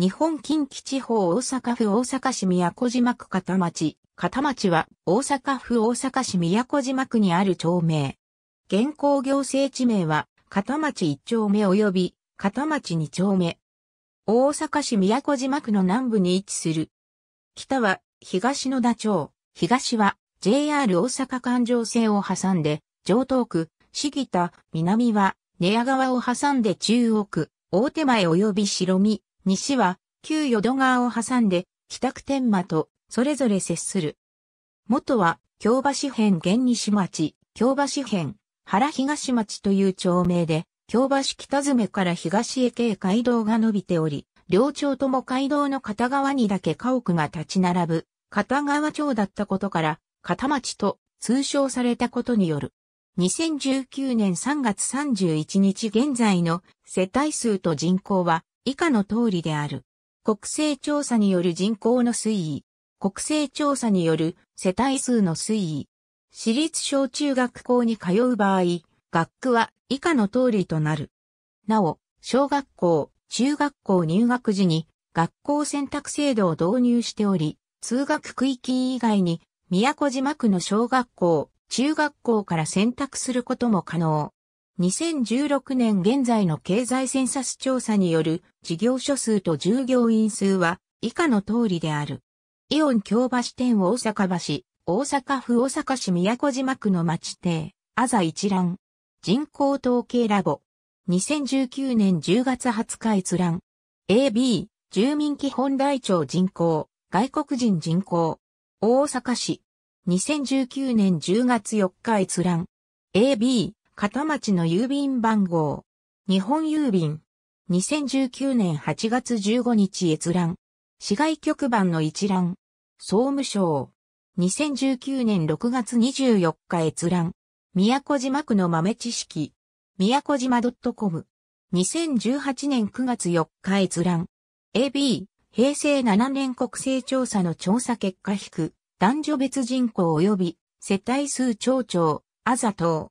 日本近畿地方大阪府大阪市宮古島区片町。片町は大阪府大阪市宮古島区にある町名。現行行政地名は片町1丁目及び片町2丁目。大阪市宮古島区の南部に位置する。北は東野田町。東は JR 大阪環状線を挟んで上東区、市北、南は寝屋川を挟んで中央区、大手前及び白見、西は、旧淀川を挟んで、北区天間と、それぞれ接する。元は、京橋辺現西町、京橋辺、原東町という町名で、京橋北詰から東へ系街道が伸びており、両町とも街道の片側にだけ家屋が立ち並ぶ、片側町だったことから、片町と通称されたことによる。2019年3月31日現在の世帯数と人口は以下の通りである。国勢調査による人口の推移。国勢調査による世帯数の推移。私立小中学校に通う場合、学区は以下の通りとなる。なお、小学校、中学校入学時に学校選択制度を導入しており、通学区域以外に宮古島区の小学校、中学校から選択することも可能。2016年現在の経済センサス調査による事業所数と従業員数は以下の通りである。イオン京橋店大阪橋、大阪府大阪市宮古島区の町邸、アザ一覧。人口統計ラボ。2019年10月20日閲覧。AB、住民基本台帳人口、外国人人口。大阪市。2019年10月4日閲覧。AB、片町の郵便番号。日本郵便。2019年8月15日閲覧。市外局番の一覧。総務省。2019年6月24日閲覧。宮古島区の豆知識。宮古島 .com。2018年9月4日閲覧。AB、平成7年国勢調査の調査結果引く、男女別人口及び世帯数町長、あざと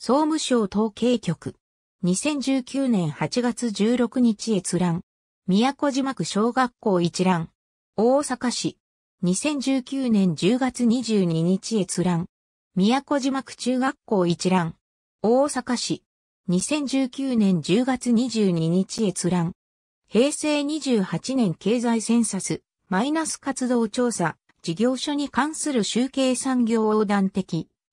総務省統計局。2019年8月16日閲覧。宮古島区小学校一覧。大阪市。2019年10月22日閲覧。宮古島区中学校一覧。大阪市。2019年10月22日閲覧。平成28年経済センサス、マイナス活動調査、事業所に関する集計産業横断的。